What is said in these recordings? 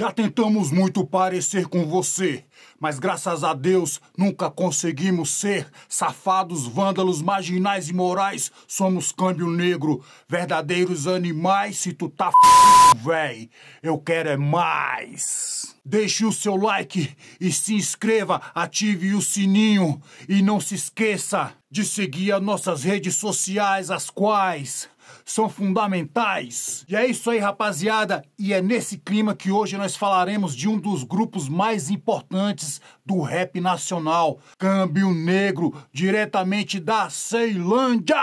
Já tentamos muito parecer com você, mas graças a Deus nunca conseguimos ser safados, vândalos, marginais e morais. Somos câmbio negro, verdadeiros animais. Se tu tá f... véi, eu quero é mais. Deixe o seu like e se inscreva, ative o sininho e não se esqueça de seguir as nossas redes sociais, as quais são fundamentais. E é isso aí, rapaziada, e é nesse clima que hoje nós falaremos de um dos grupos mais importantes do rap nacional, Câmbio Negro, diretamente da Ceilândia.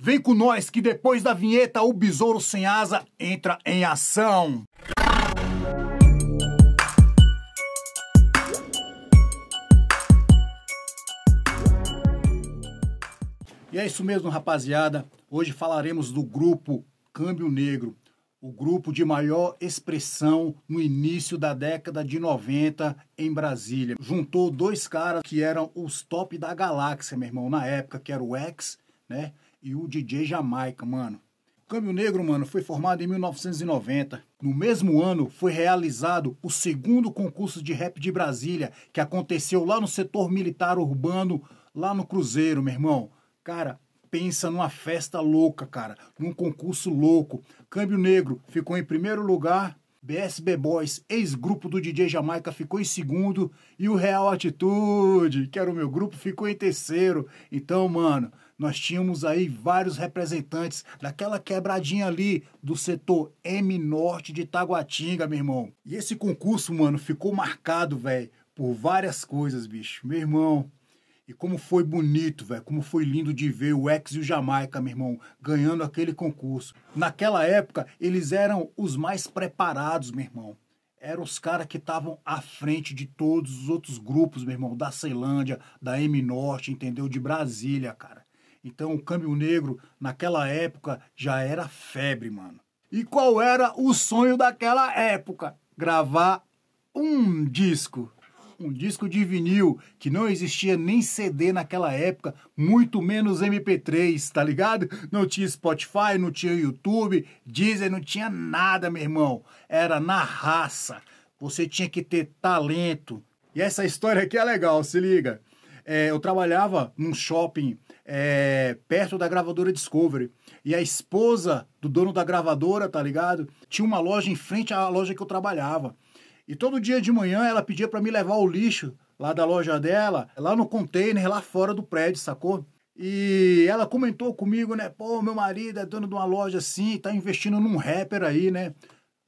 Vem com nós que depois da vinheta o Besouro Sem Asa entra em ação. E é isso mesmo, rapaziada. Hoje falaremos do grupo Câmbio Negro, o grupo de maior expressão no início da década de 90 em Brasília. Juntou dois caras que eram os top da galáxia, meu irmão, na época, que era o X, né? E o DJ Jamaica, mano. O Câmbio Negro, mano, foi formado em 1990. No mesmo ano, foi realizado o segundo concurso de rap de Brasília, que aconteceu lá no setor militar urbano, lá no Cruzeiro, meu irmão. Cara, pensa numa festa louca, cara, num concurso louco. Câmbio Negro ficou em primeiro lugar, BSB Boys, ex-grupo do DJ Jamaica, ficou em segundo e o Real Atitude, que era o meu grupo, ficou em terceiro. Então, mano, nós tínhamos aí vários representantes daquela quebradinha ali do setor M Norte de Taguatinga, meu irmão. E esse concurso, mano, ficou marcado, velho, por várias coisas, bicho. Meu irmão, e como foi bonito, velho, como foi lindo de ver o ex e o Jamaica, meu irmão, ganhando aquele concurso. Naquela época, eles eram os mais preparados, meu irmão. Eram os caras que estavam à frente de todos os outros grupos, meu irmão, da Ceilândia, da M Norte, entendeu? De Brasília, cara. Então o câmbio negro, naquela época, já era febre, mano. E qual era o sonho daquela época? Gravar um disco um disco de vinil, que não existia nem CD naquela época, muito menos MP3, tá ligado? Não tinha Spotify, não tinha YouTube, Deezer, não tinha nada, meu irmão. Era na raça. Você tinha que ter talento. E essa história aqui é legal, se liga. É, eu trabalhava num shopping é, perto da gravadora Discovery. E a esposa do dono da gravadora, tá ligado? Tinha uma loja em frente à loja que eu trabalhava. E todo dia de manhã ela pedia para me levar o lixo lá da loja dela, lá no container, lá fora do prédio, sacou? E ela comentou comigo, né? Pô, meu marido é dono de uma loja assim, tá investindo num rapper aí, né?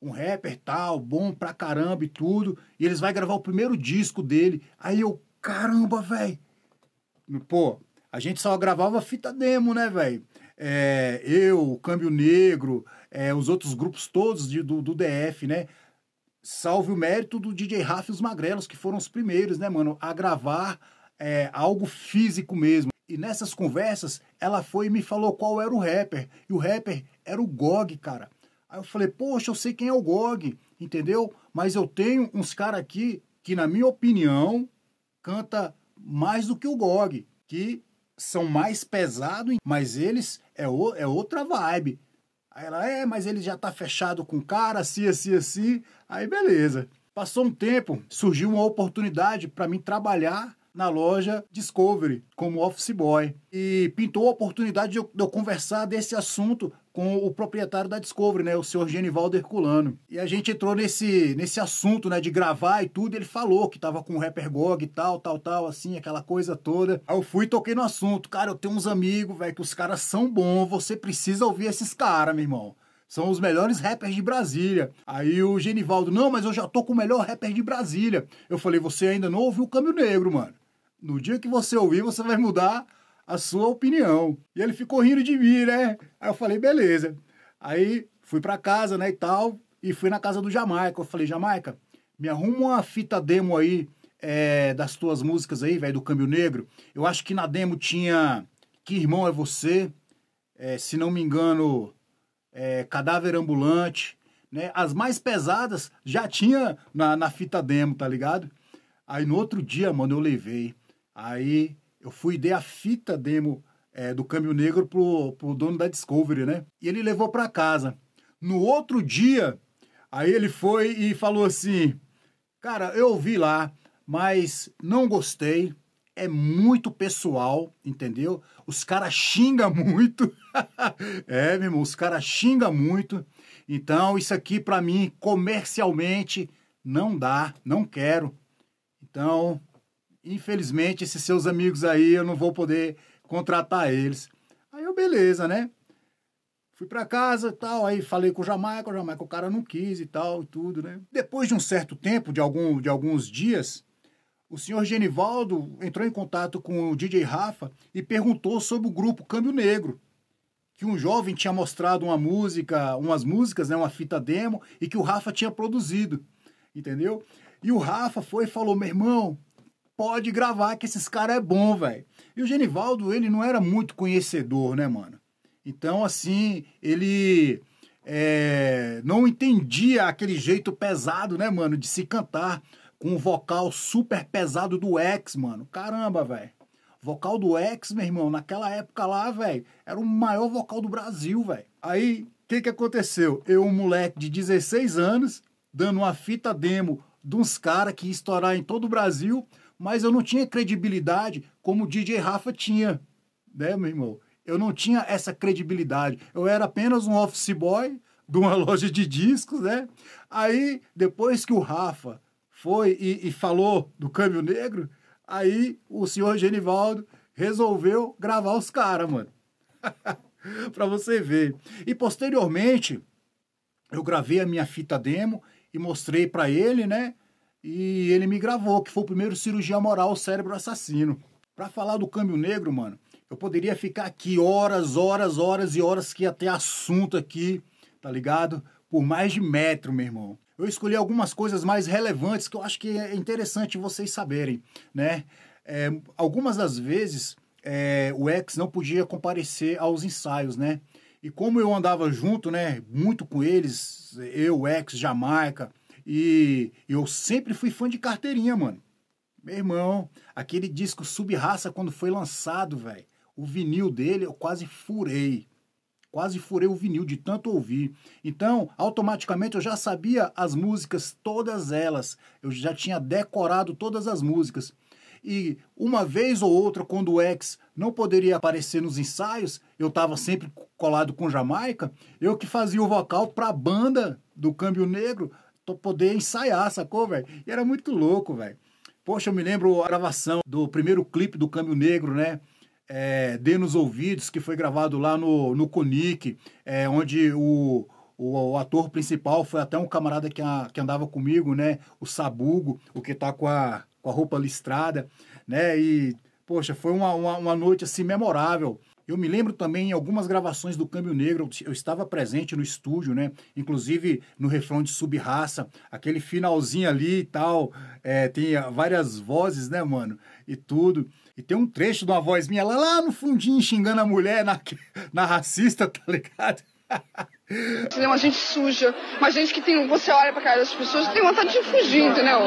Um rapper tal, bom pra caramba e tudo. E eles vai gravar o primeiro disco dele. Aí eu, caramba, velho. Pô, a gente só gravava fita demo, né, velho? É, eu, o Câmbio Negro, é, os outros grupos todos de, do, do DF, né? salve o mérito do DJ Rafa e os Magrelos, que foram os primeiros, né, mano, a gravar é, algo físico mesmo. E nessas conversas, ela foi e me falou qual era o rapper. E o rapper era o GOG, cara. Aí eu falei, poxa, eu sei quem é o GOG, entendeu? Mas eu tenho uns caras aqui que, na minha opinião, canta mais do que o GOG, que são mais pesados, mas eles é, o, é outra vibe. Aí ela, é, mas ele já tá fechado com o cara, assim, assim, assim. Aí beleza. Passou um tempo, surgiu uma oportunidade para mim trabalhar na loja Discovery como office boy e pintou a oportunidade de eu, de eu conversar desse assunto com o proprietário da Discovery, né, o senhor Genivaldo Herculano. E a gente entrou nesse, nesse assunto, né, de gravar e tudo, ele falou que tava com o rapper Gog e tal, tal, tal, assim, aquela coisa toda. Aí eu fui e toquei no assunto. Cara, eu tenho uns amigos, velho, que os caras são bons, você precisa ouvir esses caras, meu irmão são os melhores rappers de Brasília. Aí o Genivaldo, não, mas eu já tô com o melhor rapper de Brasília. Eu falei, você ainda não ouviu o Câmbio Negro, mano. No dia que você ouvir, você vai mudar a sua opinião. E ele ficou rindo de mim, né? Aí eu falei, beleza. Aí fui pra casa, né, e tal, e fui na casa do Jamaica. Eu falei, Jamaica, me arruma uma fita demo aí é, das tuas músicas aí, velho, do Câmbio Negro. Eu acho que na demo tinha Que Irmão é Você, é, se não me engano, é, Cadáver Ambulante, né? As mais pesadas já tinha na, na fita demo, tá ligado? Aí no outro dia, mano, eu levei. Aí eu fui e dei a fita demo é, do Câmbio Negro pro, pro dono da Discovery, né? E ele levou pra casa. No outro dia, aí ele foi e falou assim: Cara, eu vi lá, mas não gostei é muito pessoal, entendeu? Os caras xingam muito. é, meu irmão, os caras xingam muito. Então, isso aqui para mim, comercialmente, não dá, não quero. Então, infelizmente, esses seus amigos aí, eu não vou poder contratar eles. Aí eu, beleza, né? Fui para casa e tal, aí falei com o Jamaica, o Jamaica, o cara não quis e tal, e tudo, né? Depois de um certo tempo, de, algum, de alguns dias, o senhor Genivaldo entrou em contato com o DJ Rafa e perguntou sobre o grupo Câmbio Negro, que um jovem tinha mostrado uma música, umas músicas, né, uma fita demo, e que o Rafa tinha produzido, entendeu? E o Rafa foi e falou, meu irmão, pode gravar que esses caras é bom, velho. E o Genivaldo, ele não era muito conhecedor, né, mano? Então, assim, ele é, não entendia aquele jeito pesado, né, mano, de se cantar, com o vocal super pesado do X, mano. Caramba, velho. Vocal do X, meu irmão, naquela época lá, velho, era o maior vocal do Brasil, velho. Aí, o que que aconteceu? Eu, um moleque de 16 anos, dando uma fita demo de uns caras que ia estourar em todo o Brasil, mas eu não tinha credibilidade como o DJ Rafa tinha, né, meu irmão? Eu não tinha essa credibilidade. Eu era apenas um office boy de uma loja de discos, né? Aí, depois que o Rafa foi e, e falou do câmbio negro, aí o senhor Genivaldo resolveu gravar os caras, mano. para você ver. E posteriormente, eu gravei a minha fita demo e mostrei para ele, né? E ele me gravou, que foi o primeiro cirurgia moral cérebro assassino. Para falar do câmbio negro, mano, eu poderia ficar aqui horas, horas, horas e horas que ia ter assunto aqui, tá ligado? Por mais de metro, meu irmão eu escolhi algumas coisas mais relevantes que eu acho que é interessante vocês saberem, né? É, algumas das vezes é, o ex não podia comparecer aos ensaios, né? E como eu andava junto, né, muito com eles, eu, o ex, Jamaica, e eu sempre fui fã de carteirinha, mano. Meu irmão, aquele disco Subraça, quando foi lançado, velho, o vinil dele eu quase furei. Quase furei o vinil de tanto ouvir. Então, automaticamente eu já sabia as músicas, todas elas. Eu já tinha decorado todas as músicas. E uma vez ou outra, quando o ex não poderia aparecer nos ensaios, eu estava sempre colado com Jamaica, eu que fazia o vocal para a banda do Câmbio Negro poder ensaiar, sacou, velho? E era muito louco, velho. Poxa, eu me lembro a gravação do primeiro clipe do Câmbio Negro, né? é, Dê nos Ouvidos, que foi gravado lá no, no Conic, é, onde o, o, o, ator principal foi até um camarada que, a, que andava comigo, né? O Sabugo, o que tá com a, com a roupa listrada, né? E, poxa, foi uma, uma, uma noite assim memorável. Eu me lembro também em algumas gravações do Câmbio Negro, eu estava presente no estúdio, né? Inclusive no refrão de Subraça, aquele finalzinho ali e tal. É, tem várias vozes, né, mano? E tudo. E tem um trecho de uma voz minha lá, lá no fundinho xingando a mulher na, na racista, tá ligado? É uma gente suja, uma gente que tem. Você olha pra cara das pessoas tem vontade de fugir, entendeu?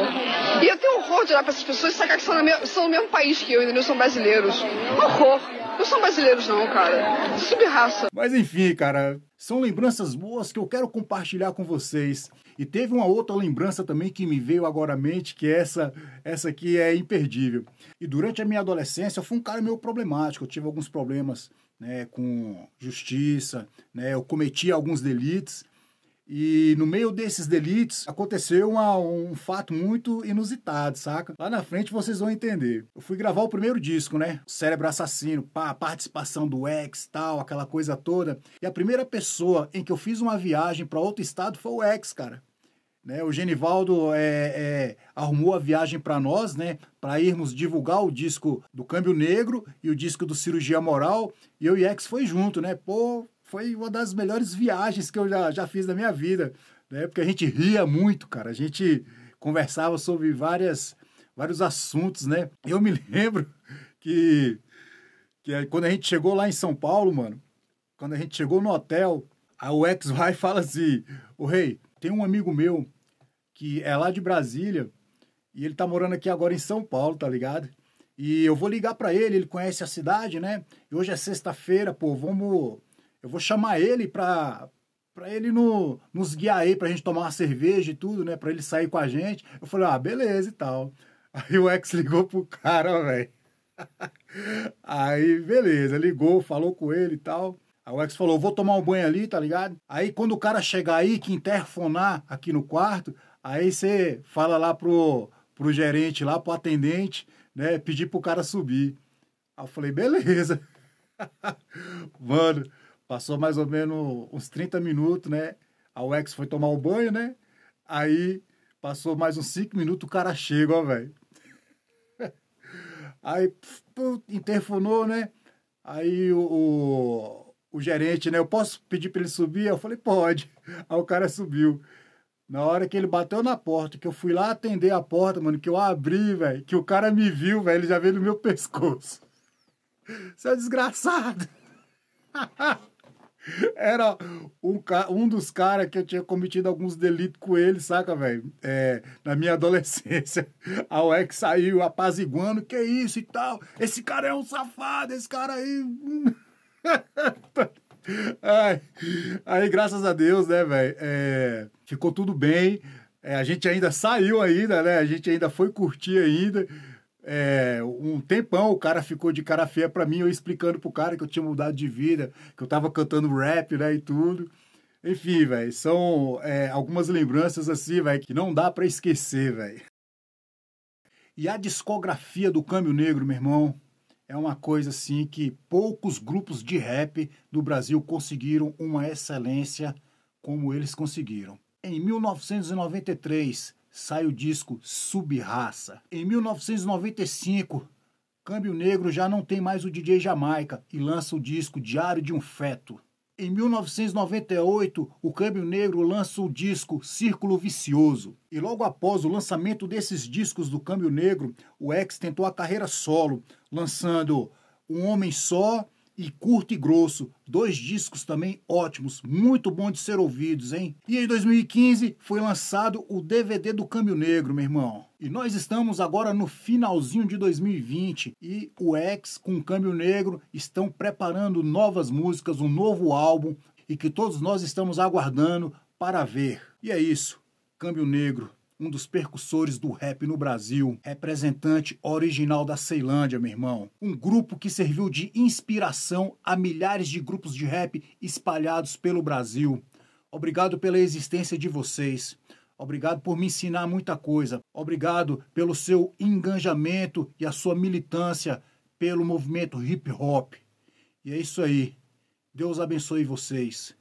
E eu tenho horror de olhar pra essas pessoas e sacar que são, no mesmo, são no mesmo país que eu, entendeu? São brasileiros. Horror. Não são brasileiros, não, cara. Subraça. Mas enfim, cara, são lembranças boas que eu quero compartilhar com vocês. E teve uma outra lembrança também que me veio agora à mente, que é essa, essa aqui é imperdível. E durante a minha adolescência, eu fui um cara meio problemático, eu tive alguns problemas né, com justiça, né, eu cometi alguns delitos e no meio desses delitos aconteceu uma, um fato muito inusitado, saca? Lá na frente vocês vão entender. Eu fui gravar o primeiro disco, né? O Cérebro Assassino, pá, participação do X, tal, aquela coisa toda. E a primeira pessoa em que eu fiz uma viagem para outro estado foi o X, cara. Né? O Genivaldo é, é, arrumou a viagem para nós, né? para irmos divulgar o disco do Câmbio Negro e o disco do Cirurgia Moral. E eu e Ex foi junto, né? Pô, foi uma das melhores viagens que eu já, já fiz na minha vida. Né? Porque a gente ria muito, cara. A gente conversava sobre várias, vários assuntos, né? Eu me lembro que, que eh, quando a gente chegou lá em São Paulo, mano, quando a gente chegou no hotel, a ex vai e fala assim: Ô rei, tem um amigo meu que é lá de Brasília e ele tá morando aqui agora em São Paulo, tá ligado? E eu vou ligar para ele, ele conhece a cidade, né? E hoje é sexta-feira, pô, vamos. Eu vou chamar ele pra, pra ele no, nos guiar aí, pra gente tomar uma cerveja e tudo, né? Pra ele sair com a gente. Eu falei, ah, beleza e tal. Aí o ex ligou pro cara, velho. Aí, beleza, ligou, falou com ele e tal. Aí o Alex falou, vou tomar um banho ali, tá ligado? Aí quando o cara chegar aí, que interfonar aqui no quarto, aí você fala lá pro, pro gerente, lá pro atendente, né? Pedir pro cara subir. Aí eu falei, beleza. Mano, passou mais ou menos uns 30 minutos, né? A Wex foi tomar o banho, né? Aí passou mais uns 5 minutos, o cara chega, ó, velho. Aí pf, pf, interfonou, né? Aí o, o o gerente, né? Eu posso pedir para ele subir? Eu falei, pode. Aí o cara subiu. Na hora que ele bateu na porta, que eu fui lá atender a porta, mano, que eu abri, velho, que o cara me viu, velho, ele já veio no meu pescoço. é desgraçado! Era um, um dos caras que eu tinha cometido alguns delitos com ele, saca, velho? É, na minha adolescência. A UEC saiu apaziguando, que isso e tal. Esse cara é um safado, esse cara aí. Hum. Ai, aí, graças a Deus, né, velho? É, ficou tudo bem. É, a gente ainda saiu ainda, né? A gente ainda foi curtir ainda. É, um tempão o cara ficou de cara feia pra mim, eu explicando pro cara que eu tinha mudado de vida, que eu tava cantando rap, né, e tudo. Enfim, velho, são é, algumas lembranças assim, velho, que não dá para esquecer, velho. E a discografia do Câmbio Negro, meu irmão, é uma coisa assim que poucos grupos de rap do Brasil conseguiram uma excelência como eles conseguiram. Em 1993 sai o disco Subraça. Em 1995, Câmbio Negro já não tem mais o DJ Jamaica e lança o disco Diário de um Feto. Em 1998, o Câmbio Negro lança o disco Círculo Vicioso. E logo após o lançamento desses discos do Câmbio Negro, o X tentou a carreira solo, lançando Um Homem Só, e curto e grosso. Dois discos também ótimos, muito bom de ser ouvidos, hein? E em 2015 foi lançado o DVD do Câmbio Negro, meu irmão. E nós estamos agora no finalzinho de 2020 e o X com o Câmbio Negro estão preparando novas músicas, um novo álbum e que todos nós estamos aguardando para ver. E é isso, Câmbio Negro um dos percussores do rap no Brasil, representante original da Ceilândia, meu irmão. Um grupo que serviu de inspiração a milhares de grupos de rap espalhados pelo Brasil. Obrigado pela existência de vocês. Obrigado por me ensinar muita coisa. Obrigado pelo seu engajamento e a sua militância pelo movimento hip hop. E é isso aí. Deus abençoe vocês.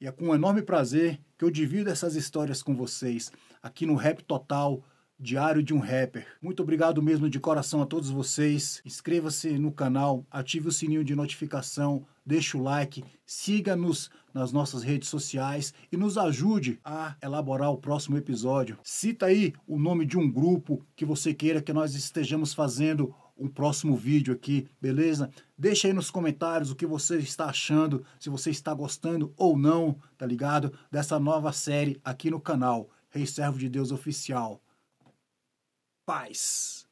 E é com um enorme prazer que eu divido essas histórias com vocês aqui no Rap Total, Diário de um Rapper. Muito obrigado mesmo de coração a todos vocês. Inscreva-se no canal, ative o sininho de notificação, deixe o like, siga-nos nas nossas redes sociais e nos ajude a elaborar o próximo episódio. Cita aí o nome de um grupo que você queira que nós estejamos fazendo um próximo vídeo aqui, beleza? Deixa aí nos comentários o que você está achando, se você está gostando ou não, tá ligado? Dessa nova série aqui no canal, Rei Servo de Deus Oficial. Paz!